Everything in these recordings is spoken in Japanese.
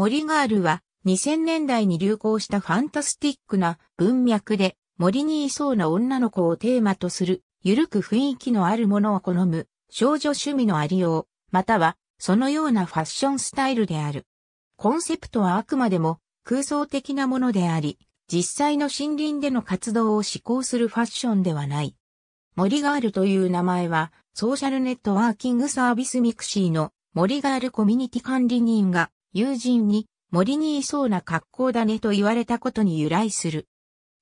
モリガールは2000年代に流行したファンタスティックな文脈で森にいそうな女の子をテーマとする、ゆるく雰囲気のあるものを好む少女趣味のありよう、またはそのようなファッションスタイルである。コンセプトはあくまでも空想的なものであり、実際の森林での活動を志向するファッションではない。森ガールという名前は、ソーシャルネットワーキングサービスミクシーの森ガールコミュニティ管理人が友人に森にいそうな格好だねと言われたことに由来する。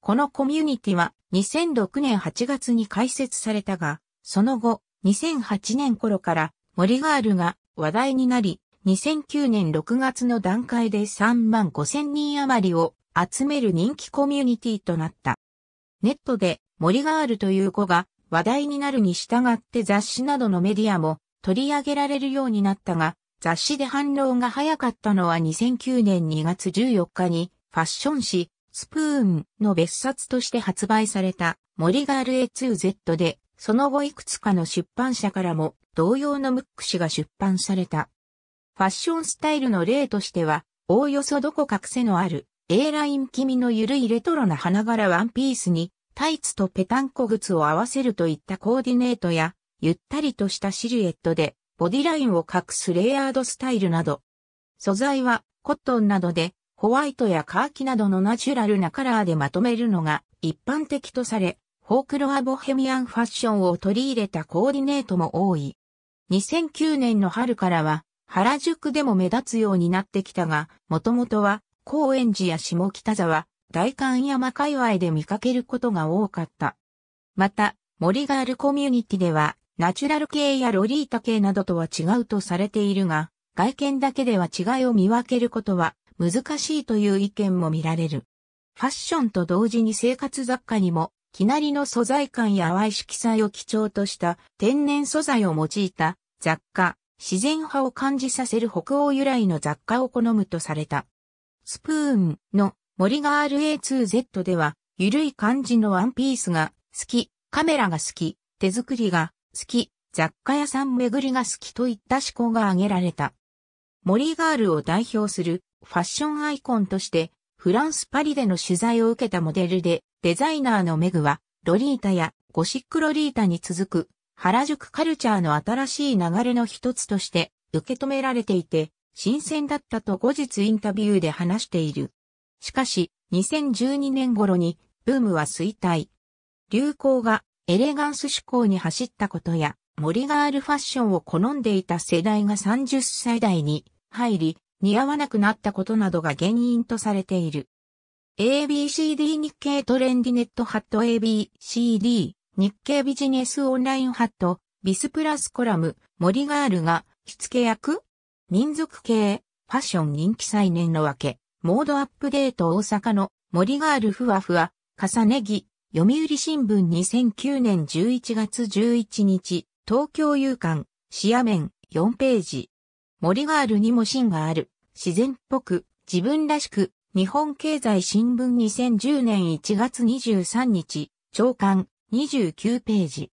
このコミュニティは2006年8月に開設されたが、その後2008年頃から森ガールが話題になり、2009年6月の段階で3万5千人余りを集める人気コミュニティとなった。ネットで森ガールという子が話題になるに従って雑誌などのメディアも取り上げられるようになったが、雑誌で反応が早かったのは2009年2月14日にファッション誌スプーンの別冊として発売された森ガール A2Z で、その後いくつかの出版社からも同様のムック誌が出版された。ファッションスタイルの例としては、おおよそどこか癖のある A ライン気味のゆるいレトロな花柄ワンピースにタイツとペタンコ靴を合わせるといったコーディネートや、ゆったりとしたシルエットでボディラインを隠すレイヤードスタイルなど。素材はコットンなどで、ホワイトやカーキなどのナチュラルなカラーでまとめるのが一般的とされ、フォークロアボヘミアンファッションを取り入れたコーディネートも多い。2009年の春からは原宿でも目立つようになってきたが、もともとは高円寺や下北沢、大観山界隈で見かけることが多かった。また、森ガールコミュニティではナチュラル系やロリータ系などとは違うとされているが、外見だけでは違いを見分けることは難しいという意見も見られる。ファッションと同時に生活雑貨にも、きなりの素材感や淡い色彩を基調とした天然素材を用いた雑貨、自然派を感じさせる北欧由来の雑貨を好むとされた。スプーンの森が RA2Z では、ゆるい感じのワンピースが好き、カメラが好き、手作りが好き、雑貨屋さん巡りが好きといった思考が挙げられた。モリーガールを代表するファッションアイコンとして、フランス・パリでの取材を受けたモデルで、デザイナーのメグは、ロリータやゴシックロリータに続く、原宿カルチャーの新しい流れの一つとして受け止められていて、新鮮だったと後日インタビューで話している。しかし、2012年頃に、ブームは衰退。流行がエレガンス志向に走ったことや、森ガールファッションを好んでいた世代が30歳代に入り、似合わなくなったことなどが原因とされている。ABCD 日経トレンディネットハット ABCD 日経ビジネスオンラインハットビスプラスコラム森ガールが火付け役民族系ファッション人気再燃のわけモードアップデート大阪の森ガールふわふわ重ね着読売新聞2009年11月11日、東京遊館、視野面、4ページ。森ガールにも芯がある、自然っぽく、自分らしく、日本経済新聞2010年1月23日、長官、29ページ。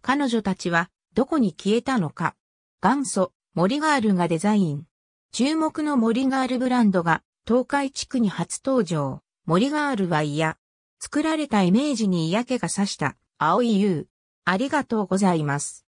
彼女たちは、どこに消えたのか。元祖、森ガールがデザイン。注目の森ガールブランドが、東海地区に初登場。森ガールは嫌。作られたイメージに嫌気がさした、青い優。ありがとうございます。